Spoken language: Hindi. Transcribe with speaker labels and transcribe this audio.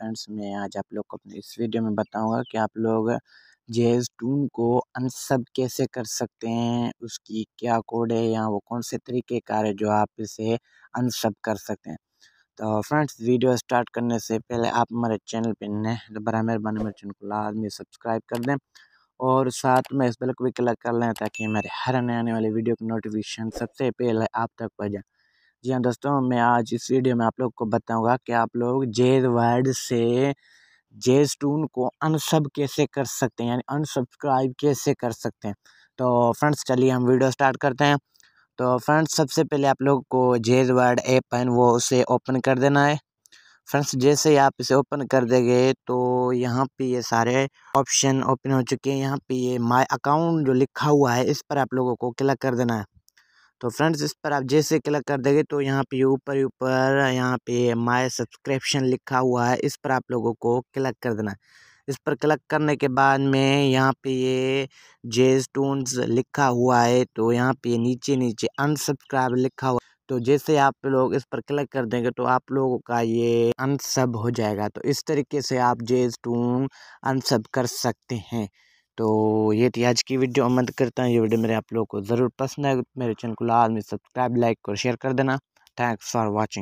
Speaker 1: फ्रेंड्स मैं आज आप लोग को अपने इस वीडियो में बताऊंगा कि आप लोग जेज टून को अनसब कैसे कर सकते हैं उसकी क्या कोड है या वो कौन से तरीके कार है जो आप इसे अनसब कर सकते हैं तो फ्रेंड्स वीडियो स्टार्ट करने से पहले आप हमारे चैनल पर नए दोबारा मेहरबानी मेहरबान चैनल को लाजमी सब्सक्राइब कर दें और साथ में इस बेल को भी क्लिक कर लें ताकि हमारे हर आने वाले वीडियो की नोटिफिकेशन सबसे पहले आप तक पहुँच जाए जी हाँ दोस्तों मैं आज इस वीडियो में आप लोग को बताऊंगा कि आप लोग जेज वर्ड से जेज टून को अनसब कैसे कर सकते हैं यानी अनसब्सक्राइब कैसे कर सकते हैं तो फ्रेंड्स चलिए हम वीडियो स्टार्ट करते हैं तो फ्रेंड्स सबसे पहले आप लोग को जेज वर्ड ऐप है वो उसे ओपन कर देना है फ्रेंड्स जैसे ही आप इसे ओपन कर देंगे तो यहाँ पे ये सारे ऑप्शन ओपन हो चुके हैं यहाँ पे ये माय अकाउंट जो लिखा हुआ है इस पर आप लोगों को क्लिक कर देना है तो फ्रेंड्स इस पर आप जैसे क्लिक कर देंगे तो यहाँ पे ऊपर ऊपर यहाँ पे माय सब्सक्रिप्शन लिखा हुआ है इस पर आप लोगों को क्लिक कर देना इस पर क्लिक करने के बाद में यहाँ पे ये जेज टूंस लिखा हुआ है तो यहाँ पे नीचे नीचे अनसब्सक्राइब लिखा हुआ तो जैसे आप लोग इस पर क्लिक कर देंगे तो आप लोगों का ये अनसब हो जाएगा तो इस तरीके से आप जेज टून अनसब कर सकते हैं तो ये थी आज की वीडियो उम्मीद करता हूँ ये वीडियो मेरे आप लोगों को ज़रूर पसंद है मेरे चैनल को लाल में सब्सक्राइब लाइक और शेयर कर देना थैंक्स फॉर वॉचिंग